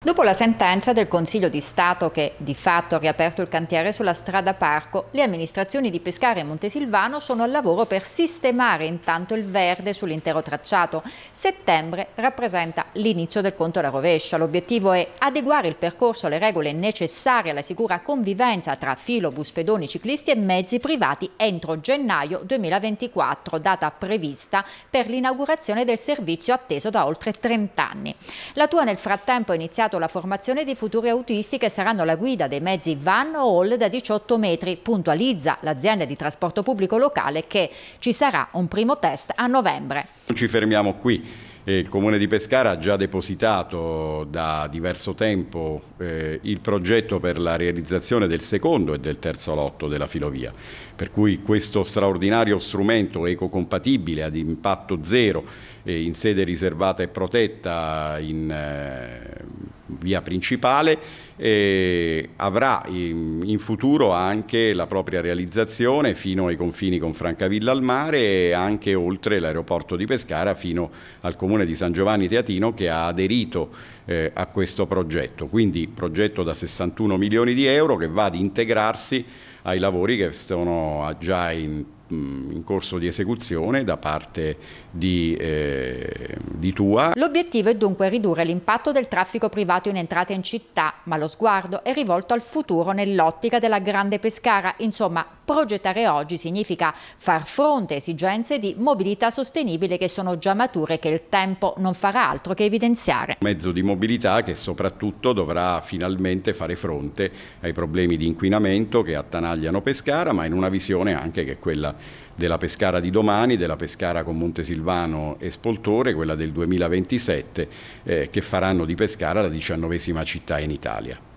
Dopo la sentenza del Consiglio di Stato che di fatto ha riaperto il cantiere sulla strada Parco, le amministrazioni di Pescara e Montesilvano sono al lavoro per sistemare intanto il verde sull'intero tracciato. Settembre rappresenta l'inizio del conto alla rovescia. L'obiettivo è adeguare il percorso alle regole necessarie alla sicura convivenza tra filo, bus, pedoni, ciclisti e mezzi privati entro gennaio 2024, data prevista per l'inaugurazione del servizio atteso da oltre 30 anni. La tua nel frattempo è iniziata iniziato la formazione dei futuri autisti che saranno la guida dei mezzi van o hall da 18 metri, puntualizza l'azienda di trasporto pubblico locale che ci sarà un primo test a novembre. Non ci fermiamo qui. Eh, il Comune di Pescara ha già depositato da diverso tempo eh, il progetto per la realizzazione del secondo e del terzo lotto della filovia, per cui questo straordinario strumento ecocompatibile ad impatto zero eh, in sede riservata e protetta in eh, via principale e avrà in, in, futuro anche la propria realizzazione fino ai confini con Francavilla al mare e anche oltre l'aeroporto di Pescara fino al comune di San Giovanni Teatino che ha aderito eh, a questo progetto. Quindi progetto da 61 milioni di euro che va ad integrarsi ai lavori che sono già in in corso di esecuzione da parte di, eh, di Tua. L'obiettivo è dunque ridurre l'impatto del traffico privato in entrata in città, ma lo sguardo è rivolto al futuro nell'ottica della grande Pescara. Insomma, progettare oggi significa far fronte a esigenze di mobilità sostenibile che sono già mature e che il tempo non farà altro che evidenziare. Un mezzo di mobilità che soprattutto dovrà finalmente fare fronte ai problemi di inquinamento che attanagliano Pescara, ma in una visione anche che è quella della Pescara di domani, della Pescara con Montesilvano e Spoltore, quella del 2027, eh, che faranno di Pescara la diciannovesima città in Italia.